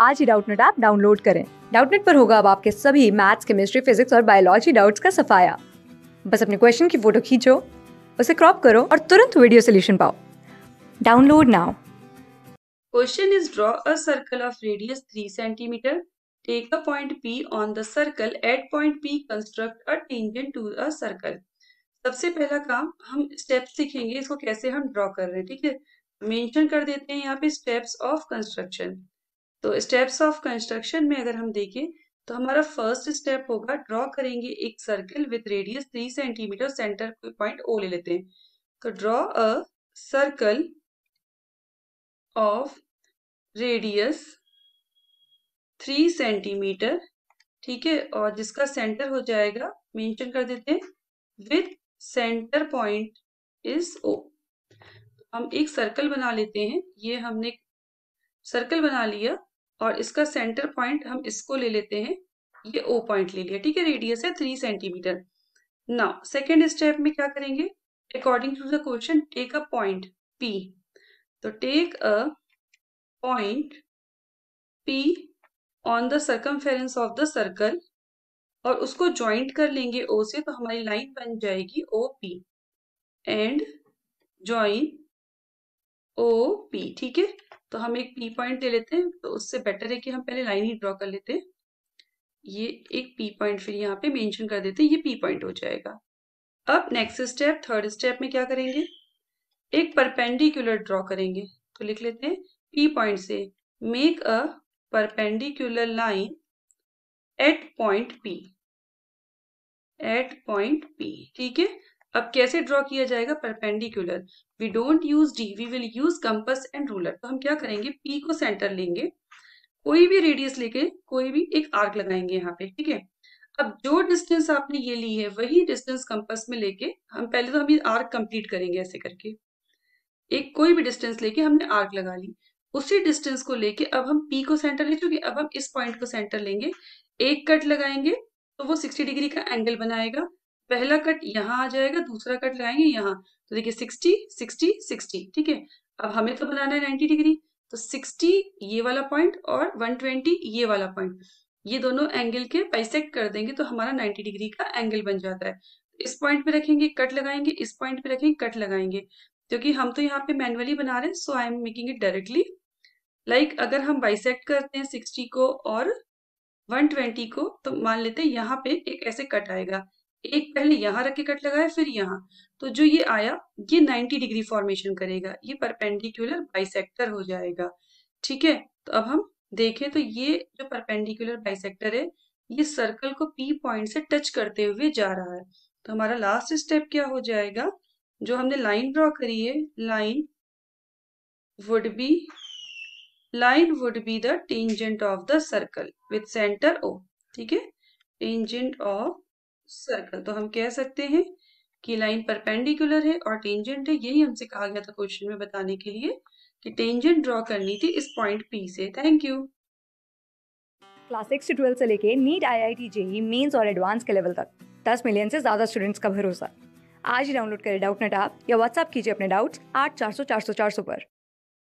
आज ही Doubtnut app download करें डाउटनेट पर होगा अब आपके सभी मैथ्स केमिस्ट्री फिजिक्स और बायोलॉजी डाउट्स का सफाया बस अपने क्वेश्चन की फोटो खींचो उसे क्रॉप करो और तुरंत वीडियो सोल्यूशन पाओ download now question is draw a circle of radius three centimetre take a point P on the circle at point P construct a tangent to a circle सबसे पहला काम हम स्टेप्स सीखेंगे इसको कैसे हम ड्रॉ कर रहे हैं ठीक है मेंशन कर देते हैं यहाँ पे स्टेप्स ऑफ कंस्ट्रक्शन तो स्टेप्स ऑफ कंस्ट्रक्शन में अगर हम देखें तो हमारा फर्स्ट स्टेप होगा ड्रॉ करेंगे एक circle with radius three centimetre centre point O ले लेते हैं तो draw a circle of radius three centimetre ठीक है और जिसका सेंटर हो जाएगा मेंशन कर देते हैं with centre point is O हम एक सर्कल बना लेते हैं ये हमने सर्कल बना लिया और इसका सेंटर पॉइंट हम इसको ले लेते हैं ये ओ पॉइंट ले लिया ठीक है रेडियस है three centimetre now second step में क्या करेंगे according to the question take a point P तो take a point P on the circumference of the circle और उसको ज्वाइंट कर लेंगे ओ से तो हमारी लाइन बन जाएगी O P and join O P ठीक है तो हम एक पी पॉइंट ले लेते हैं तो उससे बेटर है कि हम पहले लाइन ही ड्रॉ कर लेते हैं ये एक पी पॉइंट फिर यहाँ पे मेंशन कर देते हैं ये पी पॉइंट हो जाएगा अब नेक्स्ट स्टेप थर्ड स्टेप में क्या करेंगे एक परपेंडिकुलर ड्रॉ करेंगे तो लिख लेते हैं पी पॉइंट से make a perpendicular line at point P at point P ठीक है अब कैसे ड्रॉ किया जाएगा perpendicular we don't use the we will use compass and ruler तो हम क्या करेंगे पी को सेंटर लेंगे कोई भी रेडियस लेके कोई भी एक आर्क लगाएंगे यहाँ पे ठीक है अब जो डिस्टेंस आपने ये ली है वही डिस्टेंस कंपस में लेके हम पहले तो हम ये आर्क कंप्लीट करेंगे ऐसे करके एक कोई भी डिस्टेंस लेके हमने आर्क लगा ली उसी डिस्टेंस को लेके अब हम पी को सेंटर ले चुके अब हम इस पॉइंट को सेंटर लेंगे एक कट लगाएंगे तो वो सिक्सटी डिग्री का एंगल बनाएगा पहला कट यहाँ आ जाएगा दूसरा कट लगाएंगे यहाँ तो देखिए सिक्सटी सिक्सटी सिक्सटी ठीक है अब हमें तो बनाना है नाइन्टी डिग्री तो सिक्सटी ये वाला पॉइंट और वन ट्वेंटी ये वाला पॉइंट ये दोनों एंगल के बाइसेक्ट कर देंगे तो हमारा नाइन्टी डिग्री का एंगल बन जाता है इस पॉइंट पे रखेंगे कट लगाएंगे इस पॉइंट पे रखेंगे कट लगाएंगे क्योंकि हम तो यहाँ पे मैनुअली बना रहे हैं so I am making it directly like अगर हम बाइसेक्ट करते हैं सिक्सटी को और वन ट्वेंटी को तो मान लेते हैं यहाँ पे एक ऐसे कट आएगा एक पहले यहाँ रख के कट लगाया फिर यहाँ तो जो ये आया ये 90 डिग्री फॉर्मेशन करेगा ये परपेंडिकुलर बाइसेक्टर हो जाएगा ठीक है तो अब हम देखें तो ये जो परपेंडिकुलर बाइसेक्टर है ये सर्कल को पी पॉइंट से टच करते हुए जा रहा है तो हमारा लास्ट स्टेप क्या हो जाएगा जो हमने लाइन ड्रॉ करी है line would be line would be the tangent of the circle with centre O ठीक है टेंजेंट ऑफ सर्कल तो हम कह सकते हैं कि लाइन परपेंडिकुलर है और टेंजेंट है यही हमसे कहा गया था क्वेश्चन में बताने के लिए कि टेंजेंट ड्रॉ करनी थी इस पॉइंट पी से थैंक यू क्लास सिक्स से ट्वेल्थ से लेके NEET I I T JEE Mains और एडवांस के लेवल तक दस मिलियन से ज़्यादा स्टूडेंट्स का भरोसा आज ही डाउनलोड करें डाउट नेट आप या व्हाट्सअप कीजिए अपने डाउट्स आठ चार सौ चार सौ चार सौ पर